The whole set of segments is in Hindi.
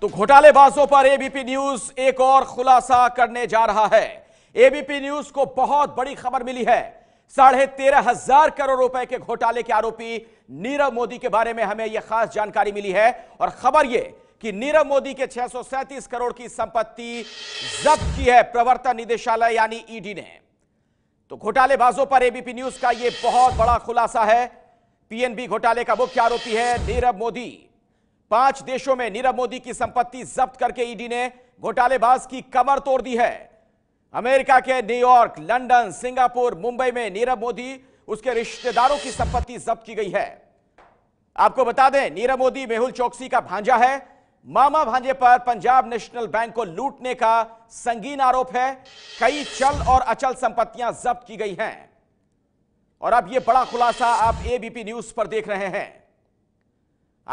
तो घोटालेबाजों पर एबीपी न्यूज एक और खुलासा करने जा रहा है एबीपी न्यूज को बहुत बड़ी खबर मिली है साढ़े तेरह हजार करोड़ रुपए के घोटाले के आरोपी नीरव मोदी के बारे में हमें यह खास जानकारी मिली है और खबर यह कि नीरव मोदी के 637 करोड़ की संपत्ति जब्त की है प्रवर्तन निदेशालय यानी ईडी e ने तो घोटालेबाजों पर एबीपी न्यूज का यह बहुत बड़ा खुलासा है पीएनबी घोटाले का मुख्य आरोपी है नीरव मोदी पांच देशों में नीरव मोदी की संपत्ति जब्त करके ईडी ने घोटालेबाज की कमर तोड़ दी है अमेरिका के न्यूयॉर्क लंदन सिंगापुर मुंबई में नीरव मोदी उसके रिश्तेदारों की संपत्ति जब्त की गई है आपको बता दें नीरव मोदी मेहुल चौकसी का भांजा है मामा भांजे पर पंजाब नेशनल बैंक को लूटने का संगीन आरोप है कई चल और अचल संपत्तियां जब्त की गई हैं और अब यह बड़ा खुलासा आप एबीपी न्यूज पर देख रहे हैं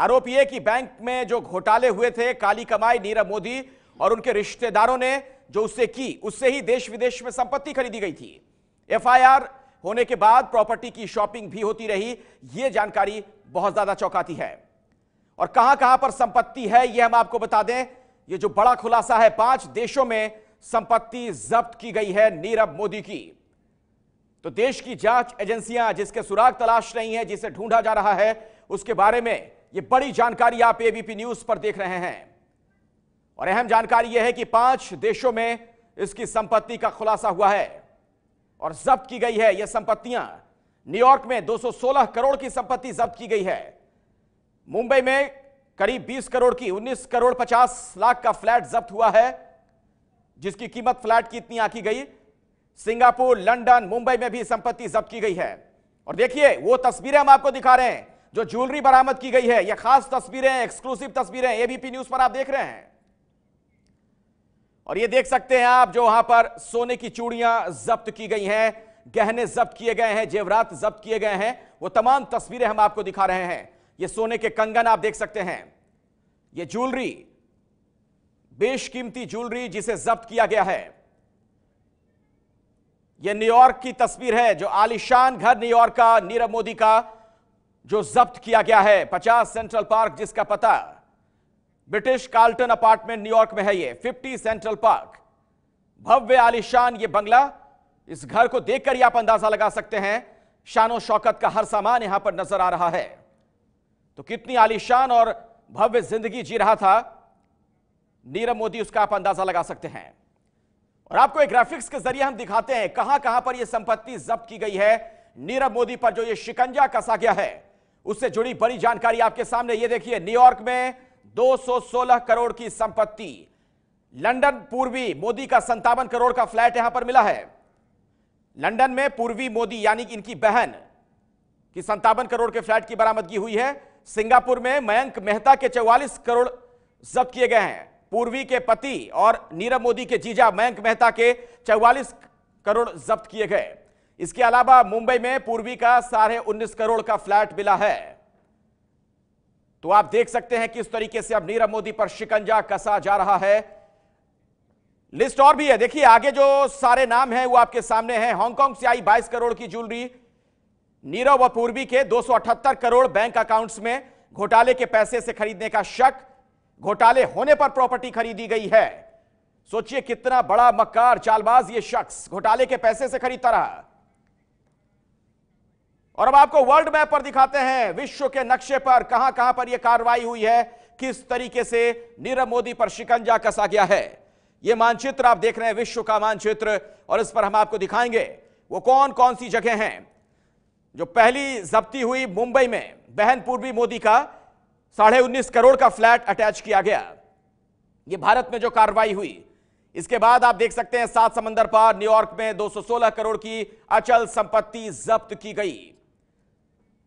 आरोप यह कि बैंक में जो घोटाले हुए थे काली कमाई नीरव मोदी और उनके रिश्तेदारों ने जो उससे की उससे ही देश विदेश में संपत्ति खरीदी गई थी एफआईआर होने के बाद प्रॉपर्टी की शॉपिंग भी होती रही यह जानकारी बहुत ज्यादा चौंकाती है और कहां कहां पर संपत्ति है यह हम आपको बता दें यह जो बड़ा खुलासा है पांच देशों में संपत्ति जब्त की गई है नीरव मोदी की तो देश की जांच एजेंसियां जिसके सुराग तलाश रही हैं जिसे ढूंढा जा रहा है उसके बारे में ये बड़ी जानकारी आप एबीपी न्यूज पर देख रहे हैं और अहम जानकारी यह है कि पांच देशों में इसकी संपत्ति का खुलासा हुआ है और जब्त की गई है यह संपत्तियां न्यूयॉर्क में 216 करोड़ की संपत्ति जब्त की गई है मुंबई में करीब 20 करोड़ की 19 करोड़ 50 लाख का फ्लैट जब्त हुआ है जिसकी कीमत फ्लैट की इतनी आकी गई सिंगापुर लंदन मुंबई में भी संपत्ति जब्त की गई है और देखिए वो तस्वीरें हम आपको दिखा रहे हैं जो ज्वेलरी बरामद की गई है यह खास तस्वीरें एक्सक्लूसिव तस्वीरें एबीपी न्यूज पर आप देख रहे हैं और ये देख सकते हैं आप जो वहां पर सोने की चूड़ियां जब्त की गई हैं गहने जब्त किए गए हैं जेवरात जब्त किए गए हैं वो तमाम तस्वीरें हम आपको दिखा रहे हैं ये सोने के कंगन आप देख सकते हैं ये ज्वेलरी बेशकीमती ज्वेलरी जिसे जब्त किया गया है यह न्यूयॉर्क की तस्वीर है जो आलिशान घर न्यूयॉर्क का नीरव मोदी का जो जब्त किया गया है 50 सेंट्रल पार्क जिसका पता ब्रिटिश कार्ल्टन अपार्टमेंट न्यूयॉर्क में है ये 50 सेंट्रल पार्क भव्य आलिशान ये बंगला इस घर को देखकर ही आप अंदाजा लगा सकते हैं शानो शौकत का हर सामान यहां पर नजर आ रहा है तो कितनी आलिशान और भव्य जिंदगी जी रहा था नीरव मोदी उसका आप अंदाजा लगा सकते हैं और आपको एक ग्राफिक्स के जरिए हम दिखाते हैं कहां कहां पर यह संपत्ति जब्त की गई है नीरव मोदी पर जो ये शिकंजा कसा गया है उससे जुड़ी बड़ी जानकारी आपके सामने ये देखिए न्यूयॉर्क में 216 करोड़ की संपत्ति लंदन पूर्वी मोदी का संतावन करोड़ का फ्लैट यहां पर मिला है लंदन में पूर्वी मोदी यानी कि इनकी बहन की संतावन करोड़ के फ्लैट की बरामदगी हुई है सिंगापुर में मयंक मेहता के 44 करोड़ जब्त किए गए हैं पूर्वी के पति और नीरव मोदी के जीजा मयंक मेहता के चौवालीस करोड़ जब्त किए गए इसके अलावा मुंबई में पूर्वी का साढ़े उन्नीस करोड़ का फ्लैट मिला है तो आप देख सकते हैं किस तरीके से अब नीरव मोदी पर शिकंजा कसा जा रहा है लिस्ट और भी है देखिए आगे जो सारे नाम हैं वो आपके सामने हैं हांगकांग से आई 22 करोड़ की ज्वेलरी नीरव व पूर्वी के दो करोड़ बैंक अकाउंट्स में घोटाले के पैसे से खरीदने का शक घोटाले होने पर प्रॉपर्टी खरीदी गई है सोचिए कितना बड़ा मक्कार चालबाज ये शख्स घोटाले के पैसे से खरीदता रहा और अब आपको वर्ल्ड मैप पर दिखाते हैं विश्व के नक्शे पर कहां कहां पर यह कार्रवाई हुई है किस तरीके से नीरव मोदी पर शिकंजा कसा गया है यह मानचित्र आप देख रहे हैं विश्व का मानचित्र और इस पर हम आपको दिखाएंगे वो कौन कौन सी जगह हैं जो पहली जब्ती हुई मुंबई में बहन पूर्वी मोदी का साढ़े उन्नीस करोड़ का फ्लैट अटैच किया गया ये भारत में जो कार्रवाई हुई इसके बाद आप देख सकते हैं सात समंदर पार न्यूयॉर्क में 216 करोड़ की अचल संपत्ति जब्त की गई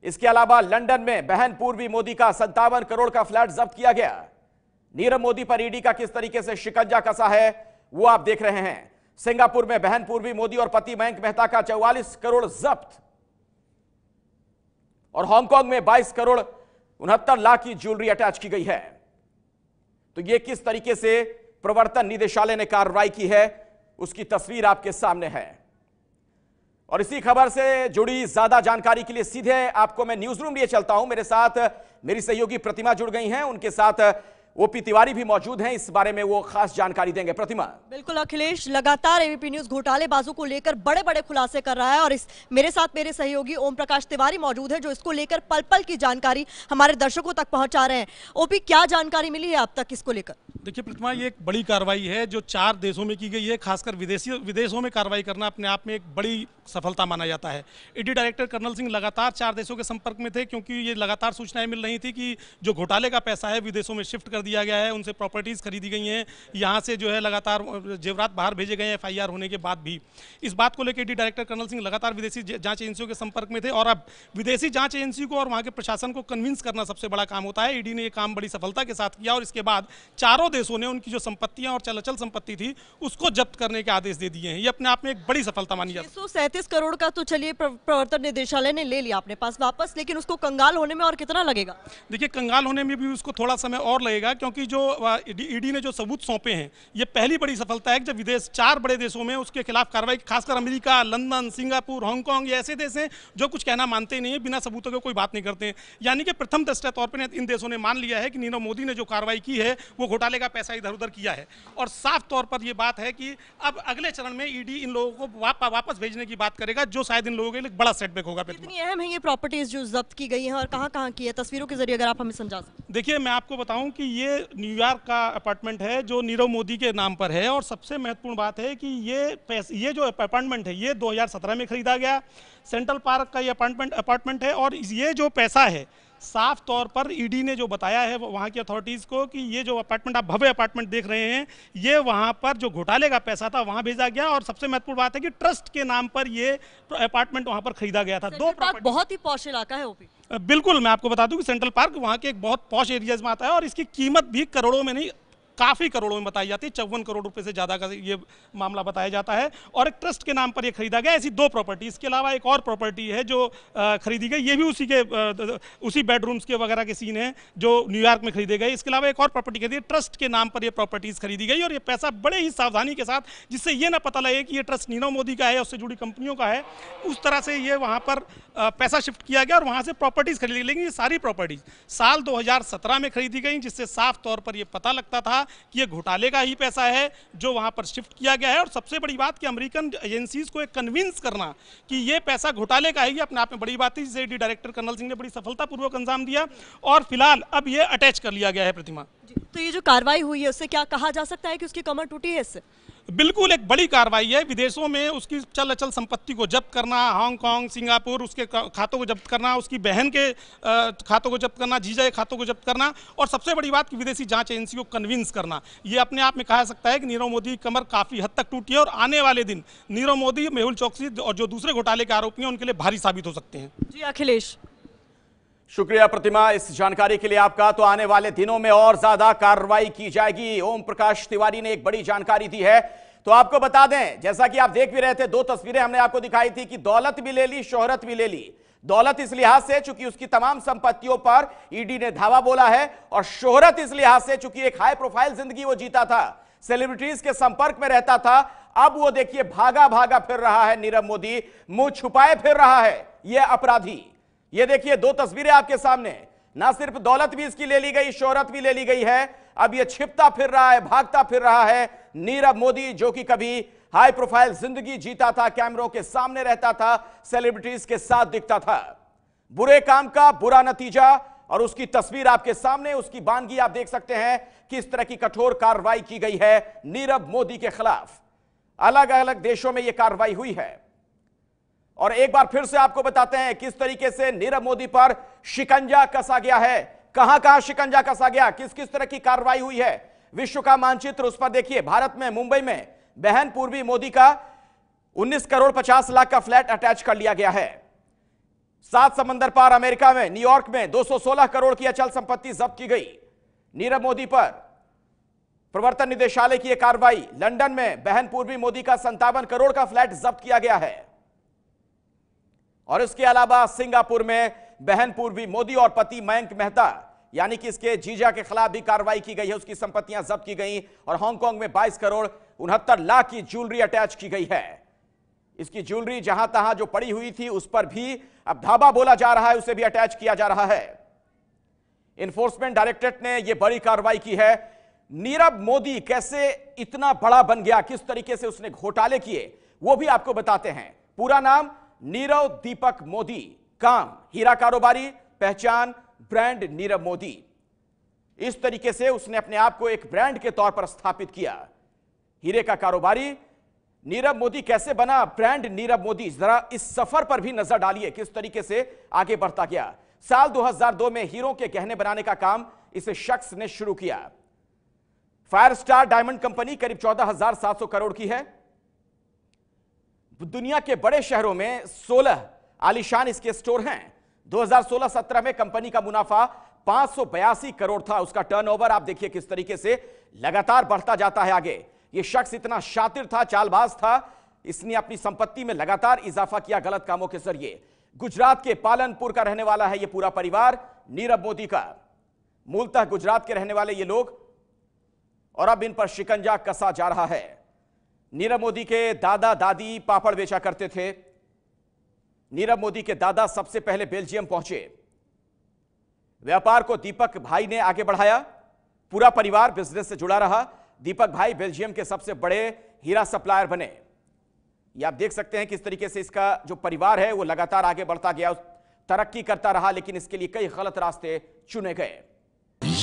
इसके अलावा लंदन में बहन पूर्वी मोदी का संतावन करोड़ का फ्लैट जब्त किया गया नीरव मोदी पर ईडी का किस तरीके से शिकंजा कसा है वो आप देख रहे हैं सिंगापुर में बहन पूर्वी मोदी और पति मयंक मेहता का चौवालीस करोड़ जब्त और हांगकांग में 22 करोड़ उनहत्तर लाख की ज्वेलरी अटैच की गई है तो यह किस तरीके से प्रवर्तन निदेशालय ने कार्रवाई की है उसकी तस्वीर आपके सामने है और इसी खबर से जुड़ी ज्यादा जानकारी के लिए सीधे आपको मैं न्यूज रूम लिए चलता हूं मेरे साथ मेरी सहयोगी प्रतिमा जुड़ गई हैं उनके साथ ओपी तिवारी भी मौजूद हैं इस बारे में वो खास जानकारी देंगे प्रतिमा बिल्कुल अखिलेश लगातार एबीपी न्यूज घोटाले बाजू को लेकर बड़े बड़े खुलासे कर रहा है और इस मेरे साथ मेरे सहयोगी ओम प्रकाश तिवारी मौजूद है जो इसको लेकर पल पल की जानकारी हमारे दर्शकों तक पहुंचा रहे हैं ओपी क्या जानकारी मिली है अब तक इसको लेकर देखिए प्रतिमा ये एक बड़ी कार्रवाई है जो चार देशों में की गई है खासकर विदेशी विदेशों में कार्रवाई करना अपने आप में एक बड़ी सफलता माना जाता है ईडी डायरेक्टर कर्नल सिंह लगातार चार देशों के संपर्क में थे क्योंकि ये लगातार सूचनाएं मिल रही थी कि जो घोटाले का पैसा है विदेशों में शिफ्ट कर दिया गया है उनसे प्रॉपर्टीज़ खरीदी गई हैं यहाँ से जो है लगातार जेवरात बाहर भेजे गए हैं एफ होने के बाद भी इस बात को लेकर डी डायरेक्टर कर्नल सिंह लगातार विदेशी जाँच एजेंसियों के संपर्क में थे और अब विदेशी जाँच एजेंसी को और वहाँ के प्रशासन को कन्विंस करना सबसे बड़ा काम होता है ईडी e ने यह काम बड़ी सफलता के साथ किया और इसके बाद चारों देशों ने उनकी जो संपत्तियाँ और चल अचल संपत्ति थी उसको जब्त करने के आदेश दे दिए हैं ये अपने आप में एक बड़ी सफलता मानी जाती है सैंतीस करोड़ का तो चलिए प्रवर्तन निदेशालय ने ले लिया अपने पास वापस लेकिन उसको कंगाल होने में और कितना लगेगा देखिए कंगाल होने में भी उसको थोड़ा समय और लगेगा क्योंकि जो ईडी ने जो सबूत सौंपे हैं ये पहली बड़ी सफलता है जब विदेश चार बड़े देशों में उसके खिलाफ कार्रवाई खासकर अमेरिका लंदन सिंगापुर हांगकांग ये ऐसे देश हैं जो कुछ कहना मानते नहीं है बिना सबूतों के कोई बात नहीं करते हैं यानी कि प्रथम दृष्टि तौर पर इन देशों ने मान लिया है कि नीरव मोदी ने जो कार्रवाई की है वो घोटाले का पैसा इधर उधर किया है और साफ तौर पर यह बात है कि अब अगले चरण में ईडी इन लोगों को वापस भेजने की बात करेगा जो शायद इन लोगों के लिए बड़ा सेटबैक होगा कितनी अहम है ये प्रॉपर्टीज जो जब्त की गई है और कहाँ कहाँ की है तस्वीरों के जरिए अगर आप हमें समझा सकते देखिए मैं आपको बताऊं कि ये न्यूयॉर्क का अपार्टमेंट है जो नीरव मोदी के नाम पर है और सबसे महत्वपूर्ण बात है कि ये पैसे ये जो अपार्टमेंट है ये 2017 में खरीदा गया सेंट्रल पार्क का ये अपार्टमेंट अपार्टमेंट है और ये जो पैसा है साफ तौर पर ईडी e ने जो बताया है वहाँ की अथॉरिटीज़ को कि ये जो अपार्टमेंट आप भव्य अपार्टमेंट देख रहे हैं ये वहाँ पर जो घोटाले का पैसा था वहाँ भेजा गया और सबसे महत्वपूर्ण बात है कि ट्रस्ट के नाम पर ये अपार्टमेंट वहाँ पर खरीदा गया था दो बहुत ही पौष इलाका है ओपी बिल्कुल मैं आपको बता दूं कि सेंट्रल पार्क वहाँ के एक बहुत पॉश एरियाज में आता है और इसकी कीमत भी करोड़ों में नहीं काफ़ी करोड़ों में बताई जाती है चौवन करोड़ रुपए से ज़्यादा का ये मामला बताया जाता है और एक ट्रस्ट के नाम पर यह खरीदा गया ऐसी दो प्रॉपर्टी इसके अलावा एक और प्रॉपर्टी है जो खरीदी गई ये भी उसी के उसी बेडरूम्स के वगैरह के सीन हैं जो न्यूयॉर्क में खरीदे गए इसके अलावा एक और प्रॉपर्टी खरीदी ट्रस्ट के नाम पर यह प्रॉपर्टीज़ खरीदी गई और ये पैसा बड़े ही सावधानी के साथ जिससे ये ना पता लगे कि ये ट्रस्ट नीरव मोदी का है उससे जुड़ी कंपनियों का है उस तरह से ये वहाँ पर पैसा शिफ्ट किया गया और वहाँ से प्रॉपर्टीज़ खरीदी लेकिन ये सारी प्रॉपर्टीज़ साल 2017 में खरीदी गई जिससे साफ तौर पर यह पता लगता था कि ये घोटाले का ही पैसा है जो वहाँ पर शिफ्ट किया गया है और सबसे बड़ी बात कि अमेरिकन एजेंसीज को एक कन्विंस करना कि ये पैसा घोटाले का है ये अपने आप में बड़ी बात थी जिसे डी डायरेक्टर कर्नल सिंह ने बड़ी सफलतापूर्वक अंजाम दिया और फिलहाल अब ये अटैच कर लिया गया है प्रतिमा तो ये जो कार्रवाई हुई है उससे क्या कहा जा सकता है कि उसकी कमर टूटी है इससे बिल्कुल एक बड़ी कार्रवाई है विदेशों में उसकी चल अचल संपत्ति को जब्त करना हांगकांग सिंगापुर उसके खातों को जब्त करना उसकी बहन के खातों को जब्त करना जीजा के खातों को जब्त करना और सबसे बड़ी बात कि विदेशी जांच एजेंसी को कन्विंस करना ये अपने आप में कहा सकता है कि नीरव मोदी की कमर काफ़ी हद तक टूटी है और आने वाले दिन नीरव मोदी मेहुल चौकसी और जो दूसरे घोटाले के आरोपी हैं उनके लिए भारी साबित हो सकते हैं जी अखिलेश शुक्रिया प्रतिमा इस जानकारी के लिए आपका तो आने वाले दिनों में और ज्यादा कार्रवाई की जाएगी ओम प्रकाश तिवारी ने एक बड़ी जानकारी दी है तो आपको बता दें जैसा कि आप देख भी रहे थे दो तस्वीरें हमने आपको दिखाई थी कि दौलत भी ले ली शोहरत भी ले ली दौलत इस लिहाज से चूंकि उसकी तमाम संपत्तियों पर ईडी e ने धावा बोला है और शोहरत इस लिहाज से चूंकि एक हाई प्रोफाइल जिंदगी वो जीता था सेलिब्रिटीज के संपर्क में रहता था अब वो देखिए भागा भागा फिर रहा है नीरव मोदी मुंह छुपाए फिर रहा है यह अपराधी ये देखिए दो तस्वीरें आपके सामने ना सिर्फ दौलत भी इसकी ले ली गई शोहरत भी ले ली गई है अब ये छिपता फिर रहा है भागता फिर रहा है नीरव मोदी जो कि कभी हाई प्रोफाइल जिंदगी जीता था कैमरों के सामने रहता था सेलिब्रिटीज के साथ दिखता था बुरे काम का बुरा नतीजा और उसकी तस्वीर आपके सामने उसकी बानगी आप देख सकते हैं किस तरह की कठोर कार्रवाई की गई है नीरव मोदी के खिलाफ अलग अलग देशों में यह कार्रवाई हुई है और एक बार फिर से आपको बताते हैं किस तरीके से नीरव मोदी पर शिकंजा कसा गया है कहां कहां शिकंजा कसा गया किस किस तरह की कार्रवाई हुई है विश्व का मानचित्र उस पर देखिए भारत में मुंबई में बहन पूर्वी मोदी का 19 करोड़ 50 लाख का फ्लैट अटैच कर लिया गया है सात समंदर पार अमेरिका में न्यूयॉर्क में 216 करोड़ की अचल संपत्ति जब्त की गई नीरव मोदी पर प्रवर्तन निदेशालय की यह कार्रवाई लंदन में बहन पूर्वी मोदी का संतावन करोड़ का फ्लैट जब्त किया गया है और इसके अलावा सिंगापुर में बहन पूर्वी मोदी और पति मयंक मेहता यानी कि इसके जीजा के खिलाफ भी कार्रवाई की गई है उसकी संपत्तियां जब्त की गई और हांगकांग में 22 करोड़ उनहत्तर लाख की ज्वेलरी अटैच की गई है इसकी ज्वेलरी जहां तहां जो पड़ी हुई थी उस पर भी अब धाबा बोला जा रहा है उसे भी अटैच किया जा रहा है इन्फोर्समेंट डायरेक्टरेट ने यह बड़ी कार्रवाई की है नीरव मोदी कैसे इतना बड़ा बन गया किस तरीके से उसने घोटाले किए वो भी आपको बताते हैं पूरा नाम नीरव दीपक मोदी काम हीरा कारोबारी पहचान ब्रांड नीरव मोदी इस तरीके से उसने अपने आप को एक ब्रांड के तौर पर स्थापित किया हीरे का कारोबारी नीरव मोदी कैसे बना ब्रांड नीरव मोदी जरा इस सफर पर भी नजर डालिए किस तरीके से आगे बढ़ता गया साल 2002 में हीरो के गहने बनाने का काम इस शख्स ने शुरू किया फायर स्टार डायमंड कंपनी करीब चौदह करोड़ की है दुनिया के बड़े शहरों में 16 आलिशान इसके स्टोर हैं 2016-17 में कंपनी का मुनाफा पांच करोड़ था उसका टर्नओवर आप देखिए किस तरीके से लगातार बढ़ता जाता है आगे ये शख्स इतना शातिर था चालबाज था इसने अपनी संपत्ति में लगातार इजाफा किया गलत कामों के जरिए गुजरात के पालनपुर का रहने वाला है यह पूरा परिवार नीरव मोदी का मूलतः गुजरात के रहने वाले ये लोग और अब इन पर शिकंजा कसा जा रहा है नीरव मोदी के दादा दादी पापड़ बेचा करते थे नीरव मोदी के दादा सबसे पहले बेल्जियम पहुंचे व्यापार को दीपक भाई ने आगे बढ़ाया पूरा परिवार बिजनेस से जुड़ा रहा दीपक भाई बेल्जियम के सबसे बड़े हीरा सप्लायर बने ये आप देख सकते हैं किस तरीके से इसका जो परिवार है वो लगातार आगे बढ़ता गया तरक्की करता रहा लेकिन इसके लिए कई गलत रास्ते चुने गए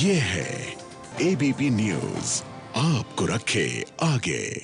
ये है एबीपी न्यूज आपको रखे आगे